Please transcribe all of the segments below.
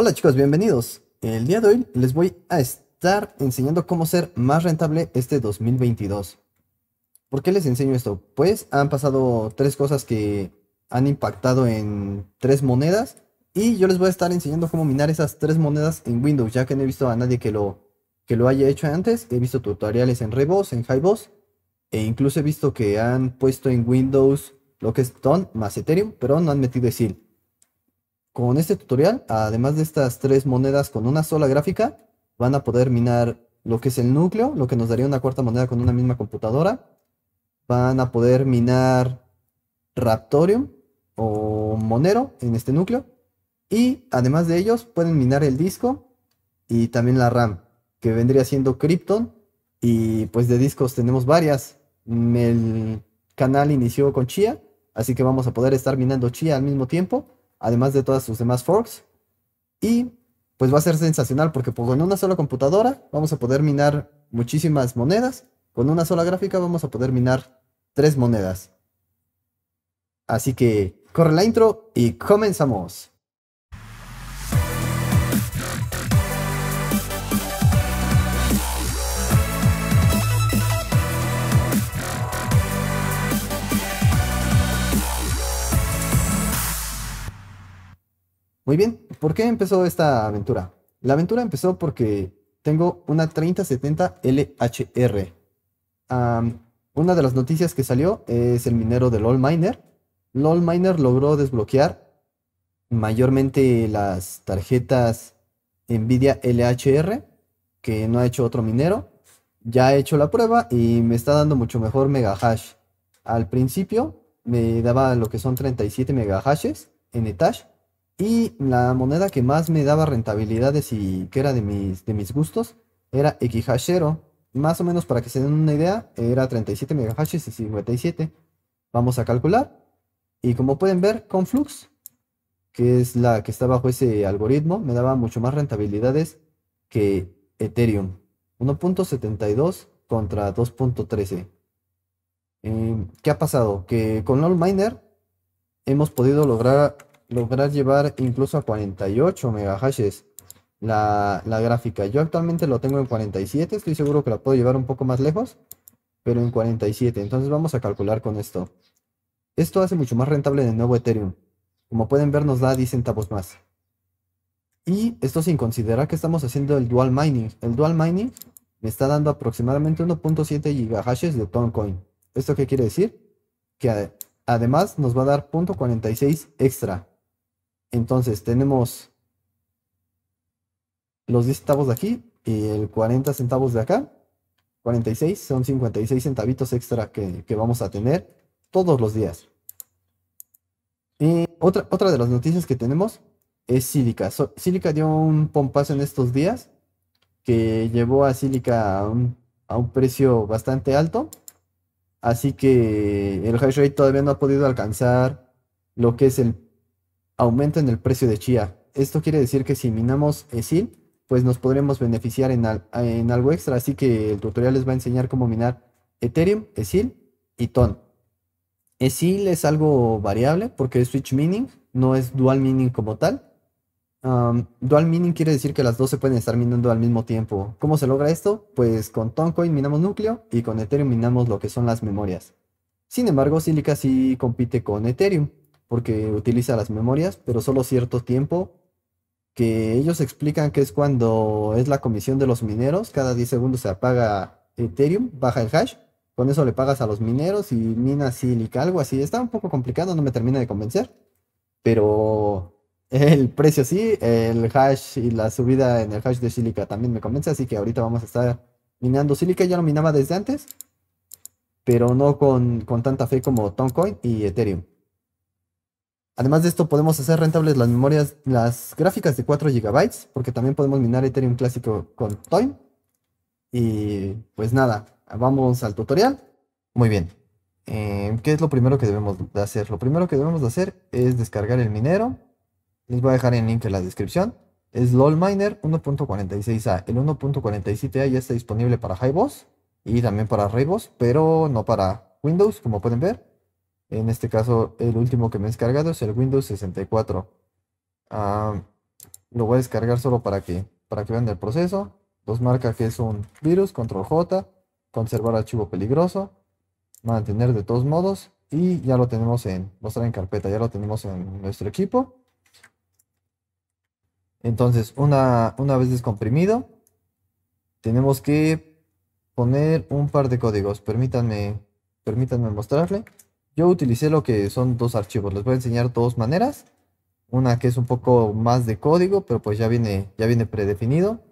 Hola chicos, bienvenidos. El día de hoy les voy a estar enseñando cómo ser más rentable este 2022. ¿Por qué les enseño esto? Pues han pasado tres cosas que han impactado en tres monedas y yo les voy a estar enseñando cómo minar esas tres monedas en Windows, ya que no he visto a nadie que lo, que lo haya hecho antes. He visto tutoriales en Reboss, en Highboss e incluso he visto que han puesto en Windows lo que es Ton más Ethereum, pero no han metido SIL. Con este tutorial, además de estas tres monedas con una sola gráfica, van a poder minar lo que es el núcleo, lo que nos daría una cuarta moneda con una misma computadora. Van a poder minar Raptorium o Monero en este núcleo. Y además de ellos, pueden minar el disco y también la RAM, que vendría siendo Krypton. Y pues de discos tenemos varias. El canal inició con Chia, así que vamos a poder estar minando Chia al mismo tiempo además de todas sus demás forks. Y pues va a ser sensacional porque con pues, una sola computadora vamos a poder minar muchísimas monedas. Con una sola gráfica vamos a poder minar tres monedas. Así que corre la intro y comenzamos. Muy bien, ¿por qué empezó esta aventura? La aventura empezó porque tengo una 3070 LHR. una de las noticias que salió es el minero de LOL Miner. LOL Miner logró desbloquear mayormente las tarjetas Nvidia LHR, que no ha hecho otro minero. Ya he hecho la prueba y me está dando mucho mejor mega hash. Al principio me daba lo que son 37 mega hashes en Etash y la moneda que más me daba rentabilidades y que era de mis, de mis gustos era xhashero Más o menos para que se den una idea, era 37 megahashes y 57. Vamos a calcular. Y como pueden ver, Conflux, que es la que está bajo ese algoritmo, me daba mucho más rentabilidades que Ethereum. 1.72 contra 2.13. Eh, ¿Qué ha pasado? Que con allminer hemos podido lograr lograr llevar incluso a 48 megahashes la, la gráfica. Yo actualmente lo tengo en 47, estoy seguro que la puedo llevar un poco más lejos, pero en 47. Entonces vamos a calcular con esto. Esto hace mucho más rentable de nuevo Ethereum. Como pueden ver nos da 10 centavos más. Y esto sin considerar que estamos haciendo el dual mining. El dual mining me está dando aproximadamente 1.7 gigahashes de Toncoin. ¿Esto qué quiere decir? Que además nos va a dar 0.46 extra. Entonces tenemos los 10 centavos de aquí y el 40 centavos de acá. 46 son 56 centavitos extra que, vamos a tener todos los días. Y otra, otra de las noticias que tenemos es Silica. Sílica Silica dio un pompazo en estos días que llevó a Silica a un, precio bastante alto. Así que el high rate todavía no ha podido alcanzar lo que es el en el precio de Chia Esto quiere decir que si minamos ESIL, pues nos podremos beneficiar en, algo extra. Así que el tutorial les va a enseñar cómo minar Ethereum, ESIL y TON. ESIL es algo variable porque es switch mining, no es dual mining como tal. Um, dual mining quiere decir que las dos se pueden estar minando al mismo tiempo. ¿Cómo se logra esto? Pues con Toncoin minamos núcleo y con Ethereum minamos lo que son las memorias. Sin embargo, Silica sí compite con Ethereum porque utiliza las memorias, pero solo cierto tiempo, que ellos explican que es cuando es la comisión de los mineros, cada 10 segundos se apaga Ethereum, baja el hash, con eso le pagas a los mineros y minas Silica, algo así. Está un poco complicado, no me termina de convencer, pero el precio sí, el hash y la subida en el hash de Silica también me convence, así que ahorita vamos a estar minando Silica ya lo minaba desde antes, pero no con, tanta fe como TomCoin y Ethereum. Además de esto, podemos hacer rentables las memorias, las gráficas de 4 GB, porque también podemos minar Ethereum clásico con Toin. Y pues nada, vamos al tutorial. Muy bien. Eh, ¿Qué es lo primero que debemos de hacer? Lo primero que debemos de hacer es descargar el minero. Les voy a dejar el link en la descripción. Es LOLMiner 1.46a. El 1.47a ya está disponible para HiBoss y también para RayBoss, pero no para Windows, como pueden ver. En este caso, el último que me he descargado es el Windows 64. Ah, lo voy a descargar solo para que, para que vean el proceso. Dos marca que es un virus, control J, conservar archivo peligroso, mantener de todos modos y ya lo tenemos en, mostrar en carpeta, ya lo tenemos en nuestro equipo. Entonces, una, una vez descomprimido, tenemos que poner un par de códigos. Permítanme, permítanme mostrarle. Yo utilicé lo que son dos archivos. Les voy a enseñar dos maneras. Una que es un poco más de código, pero pues ya viene, ya viene predefinido.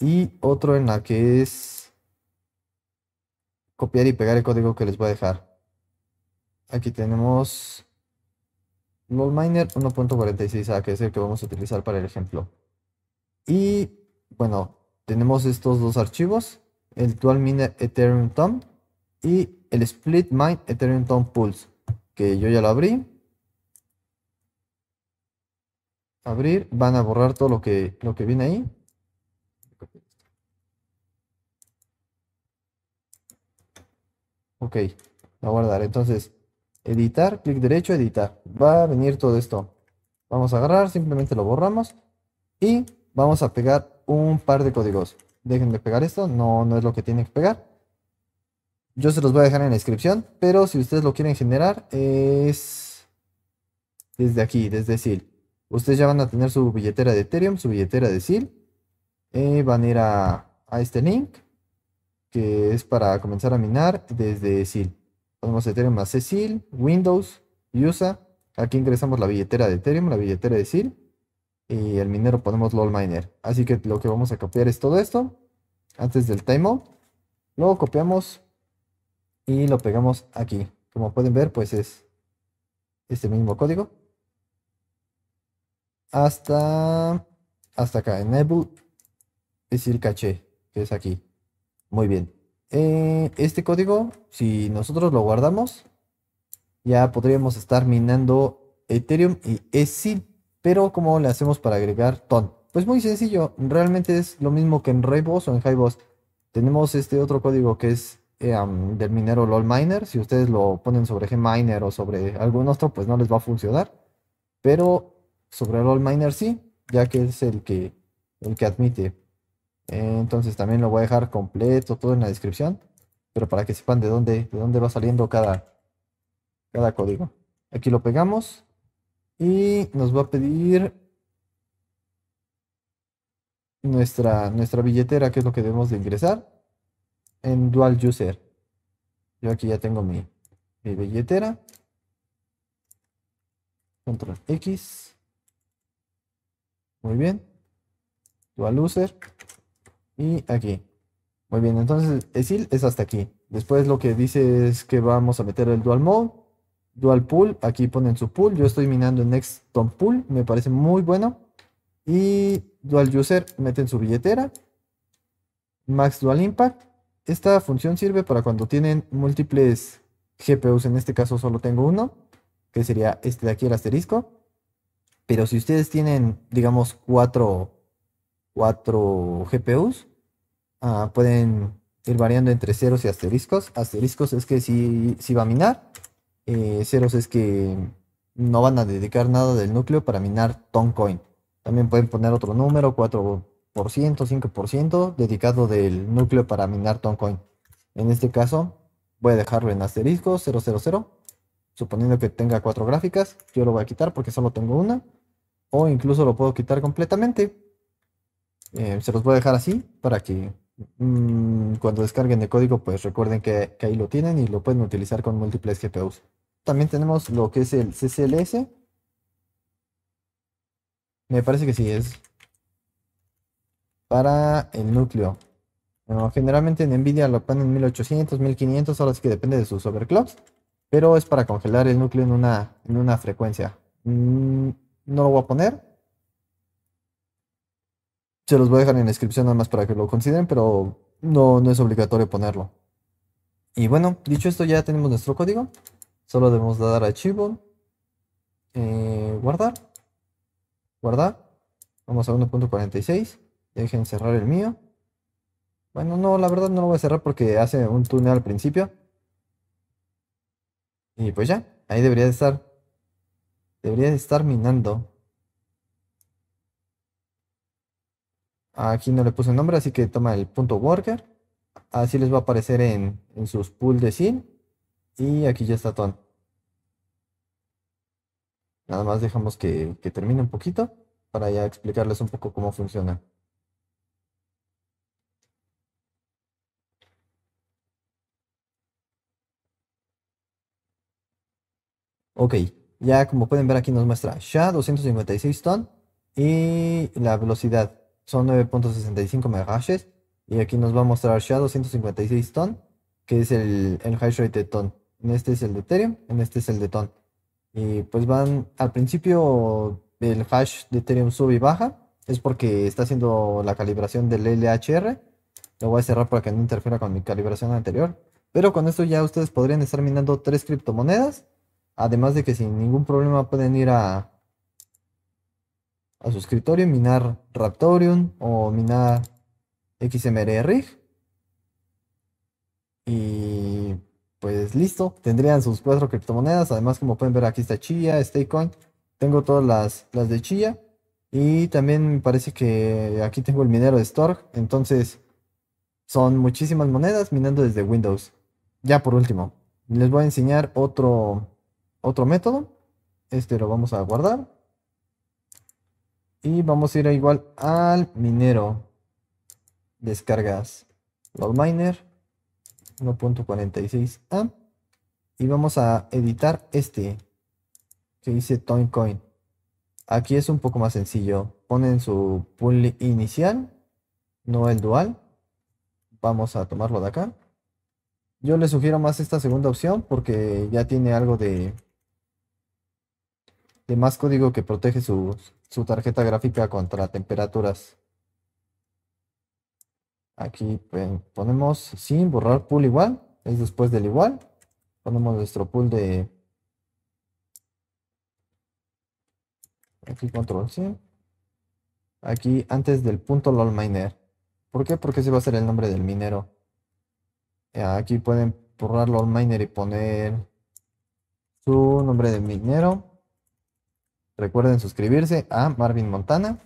Y otro en la que es copiar y pegar el código que les voy a dejar. Aquí tenemos LoadMiner 1.46a, que es el que vamos a utilizar para el ejemplo. Y bueno, tenemos estos dos archivos, el dualminer Ethereum Tom y el Split mind Ethereum Tone Pulse, que yo ya lo abrí. Abrir, van a borrar todo lo que, lo que viene ahí. Ok, a guardar. Entonces, editar, clic derecho, editar. Va a venir todo esto. Vamos a agarrar, simplemente lo borramos y vamos a pegar un par de códigos. Dejen de pegar esto, no, no es lo que tienen que pegar. Yo se los voy a dejar en la descripción, pero si ustedes lo quieren generar es desde aquí, desde SIL. Ustedes ya van a tener su billetera de Ethereum, su billetera de SIL. Eh, van a ir a, este link que es para comenzar a minar desde SIL. Podemos Ethereum a SIL, Windows, USA. Aquí ingresamos la billetera de Ethereum, la billetera de SIL. Y el minero ponemos LOL Miner. Así que lo que vamos a copiar es todo esto. Antes del timeout. Luego copiamos y lo pegamos aquí. Como pueden ver, pues es este mismo código. Hasta, hasta acá, enable es el caché, que es aquí. Muy bien. Eh, este código, si nosotros lo guardamos, ya podríamos estar minando Ethereum y sí Pero ¿cómo le hacemos para agregar TON? Pues muy sencillo, realmente es lo mismo que en Rebos o en hiveos Tenemos este otro código que es del minero lolminer Si ustedes lo ponen sobre Gminer o sobre algún otro, pues no les va a funcionar. Pero sobre LOL Miner sí, ya que es el que, el que admite. entonces también lo voy a dejar completo, todo en la descripción. Pero para que sepan de dónde, de dónde va saliendo cada, cada código. Aquí lo pegamos. Y nos va a pedir nuestra, nuestra billetera, que es lo que debemos de ingresar en dual user. Yo aquí ya tengo mi, billetera. Control X. Muy bien. Dual user. Y aquí. Muy bien, entonces ESIL es hasta aquí. Después lo que dice es que vamos a meter el dual mode, dual pool, aquí ponen su pool, yo estoy minando en Tom pool, me parece muy bueno. Y dual user meten su billetera, max dual impact esta función sirve para cuando tienen múltiples GPUs, en este caso solo tengo uno, que sería este de aquí, el asterisco. Pero si ustedes tienen, digamos, cuatro, GPUs, ah, pueden ir variando entre ceros y asteriscos. Asteriscos es que si va a minar, eh, ceros es que no van a dedicar nada del núcleo para minar Toncoin. También pueden poner otro número, cuatro por ciento, 5% dedicado del núcleo para minar Toncoin. En este caso, voy a dejarlo en asterisco 000, suponiendo que tenga cuatro gráficas, yo lo voy a quitar porque solo tengo una, o incluso lo puedo quitar completamente. Eh, se los voy a dejar así para que mm, cuando descarguen el código, pues recuerden que, que ahí lo tienen y lo pueden utilizar con múltiples GPUs. También tenemos lo que es el CCLS. Me parece que sí, es para el núcleo. generalmente en Nvidia lo ponen 1800, 1500, ahora sí que depende de sus overclock pero es para congelar el núcleo en una, en una frecuencia. Mm, no lo voy a poner. Se los voy a dejar en la descripción nada más para que lo consideren, pero no, no es obligatorio ponerlo. Y bueno, dicho esto ya tenemos nuestro código. Solo debemos dar archivo, eh, guardar, guardar. Vamos a 1.46. Dejen cerrar el mío. Bueno, no, la verdad no lo voy a cerrar porque hace un túnel al principio. Y pues ya, ahí debería de estar. Debería de estar minando. Aquí no le puse nombre, así que toma el punto worker. Así les va a aparecer en, en sus pool de sin. Y aquí ya está todo. Nada más dejamos que, que termine un poquito para ya explicarles un poco cómo funciona. Ok, ya como pueden ver aquí nos muestra SHA 256 ton y la velocidad son 9.65 MHz y aquí nos va a mostrar SHA 256 ton que es el, el hash rate de ton. En este es el de Ethereum, en este es el de ton. Y pues van al principio el hash de Ethereum sube y baja, es porque está haciendo la calibración del LHR. Lo voy a cerrar para que no interfiera con mi calibración anterior. Pero con esto ya ustedes podrían estar minando tres criptomonedas Además de que sin ningún problema pueden ir a, a su escritorio, minar Raptorium o minar XMR Y pues listo, tendrían sus cuatro criptomonedas. Además, como pueden ver, aquí está Chia, Stakecoin. Tengo todas las, las de Chia. Y también me parece que aquí tengo el minero de Stork. Entonces, son muchísimas monedas minando desde Windows. Ya por último, les voy a enseñar otro, otro método. Este lo vamos a guardar. Y vamos a ir igual al minero. Descargas logminer 1.46a. Y vamos a editar este que dice coin Aquí es un poco más sencillo. Ponen su pool inicial, no el dual. Vamos a tomarlo de acá. Yo les sugiero más esta segunda opción porque ya tiene algo de más código que protege su, su tarjeta gráfica contra temperaturas. Aquí ponemos sin borrar pool igual, es después del igual. Ponemos nuestro pool de... Aquí control C. Aquí antes del punto LOL miner. ¿Por qué? Porque ese va a ser el nombre del minero. Aquí pueden borrar LOL miner y poner su nombre de minero Recuerden suscribirse a Marvin Montana.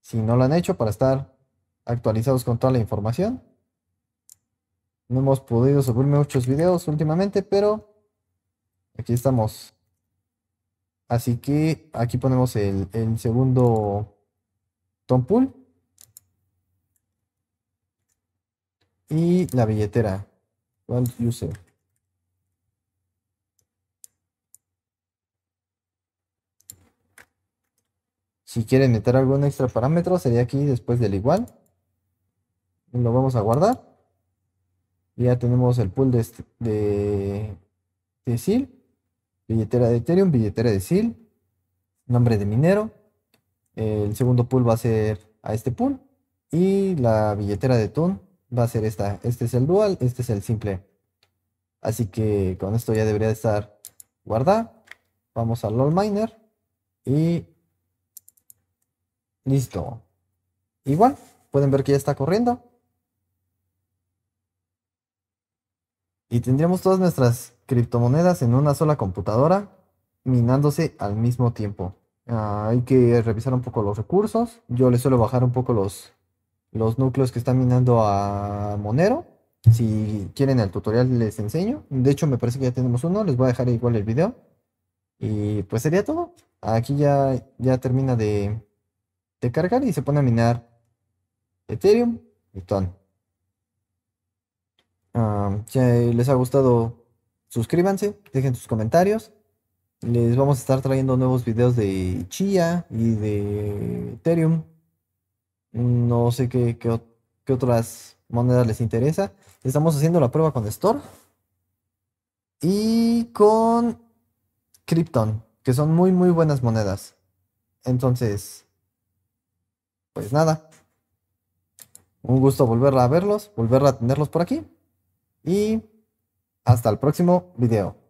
Si no lo han hecho, para estar actualizados con toda la información. No hemos podido subir muchos videos últimamente, pero aquí estamos. Así que aquí ponemos el, segundo Tom Pool. Y la billetera. One user. Si quieren meter algún extra parámetro, sería aquí después del igual. Lo vamos a guardar. Ya tenemos el pool de, este, de, de SIL, billetera de Ethereum, billetera de SIL, nombre de minero. El segundo pool va a ser a este pool. Y la billetera de TUN va a ser esta. Este es el dual, este es el simple. Así que con esto ya debería estar guardada. Vamos al LOLminer. Miner y Listo. Igual, pueden ver que ya está corriendo. Y tendríamos todas nuestras criptomonedas en una sola computadora, minándose al mismo tiempo. Ah, hay que revisar un poco los recursos. Yo le suelo bajar un poco los, los núcleos que están minando a Monero. Si quieren el tutorial les enseño. De hecho me parece que ya tenemos uno. Les voy a dejar igual el video. Y pues sería todo. Aquí ya, ya termina de, de cargar y se pone a minar Ethereum y Ton. Ah, si les ha gustado, suscríbanse, dejen sus comentarios. Les vamos a estar trayendo nuevos videos de Chia y de Ethereum. No sé qué, qué otras monedas les interesa. Estamos haciendo la prueba con Store y con Krypton, que son muy, muy buenas monedas. Entonces, pues nada, un gusto volver a verlos, volver a tenerlos por aquí y hasta el próximo video.